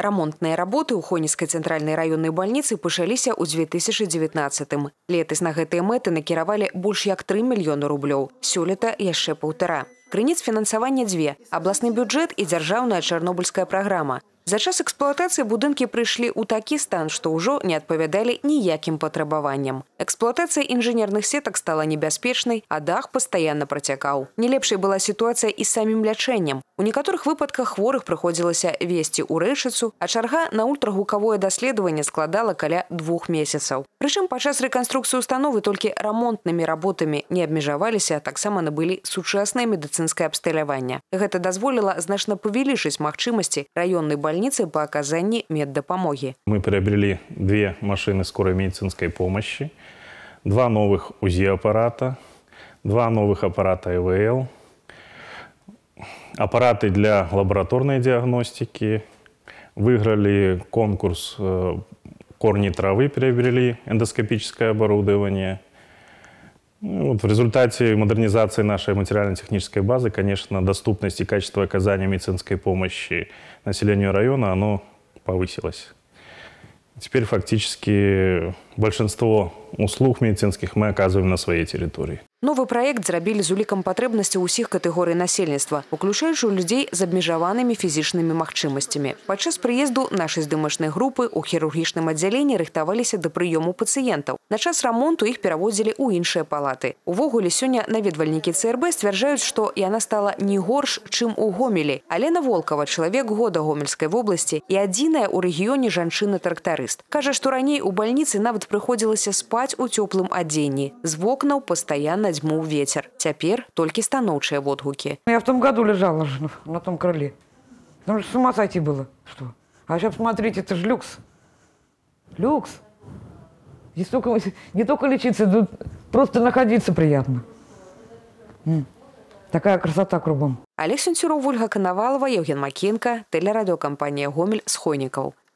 Рамонтныя работы у Хонецкай центральной районной больницы пачаліся у 2019. -м. Летась на гэтыя мэты накіравалі больш як 3 мільёны рублёў, сёлета яшчэ паўтара крыніц фінансавання дзве абласны бюджэт і дзяржаўная Чернобыльская программа. за час эксплуатации будынкі пришли ў такі стан что уже не адпавядалі ніякім потребованиям. Эксплуатация инженерных сеток стала небяспечнай а дах постоянно протекал. не лепшай была и с самим лечением. у некоторых выпадках хворых приходилось весці ў рэчыцу а шарга на ультрагукавое доследование складала каля двух месяцев. Причем по час реконструкции установы только ремонтными работами не а абмежаваліся таксама были сучасныя медыцыны медицинское абсталяванне. Гэта дазволіла значна павялічыць магчымасці районной больницы по аказанні меддапамогі. Мы приобрели две машины скорой медицинской помощи, два новых УЗИ-аппарата, два новых аппарата ЭВЛ, аппараты для лабораторной диагностики, выиграли конкурс э, корни травы, приобрели эндоскопическое оборудование – ну, вот в результате модернизации нашей материально-технической базы, конечно, доступность и качество оказания медицинской помощи населению района, оно повысилось. Теперь фактически большинство услуг медицинских мы оказываем на своей территории. Новый Новы праект зрабілі з улікам патрэбнасці ўсіх катэгорый насельніцтва, у людей с обмежованными физическими махчимостями. Падчас приезду нашей здымачнай группы у хірургічным аддзяленні рыхтаваліся до прыёму пациентов. На час рамонту іх пераводзілі ў іншыя палаты. Увогуле сёння наведвальнікі ЦРБ что и она стала не горш, чым у Гомели. Алена Волкова человек года Гомельской области и одиная у рэгіёне жанчына тракторист Кажа, что раней у бальніцы нават приходилось спать у цёплым адзенні. З вокнаў постоянно надзьмуў ветер, Цяпер толькі станоўчыя водгукі. Ну, я в том году лежала же, ну, на том крыле. Там ну, же с ума сойти было. Что? А сейчас смотрите, это же люкс. Люкс. Здесь только, не только лечиться, тут просто находиться приятно. М. Такая красота кругом. Олег Сенцюров, Ольга Коновалова, Евген Макенко, Телерадиокомпания Гомель з Хойнікаў.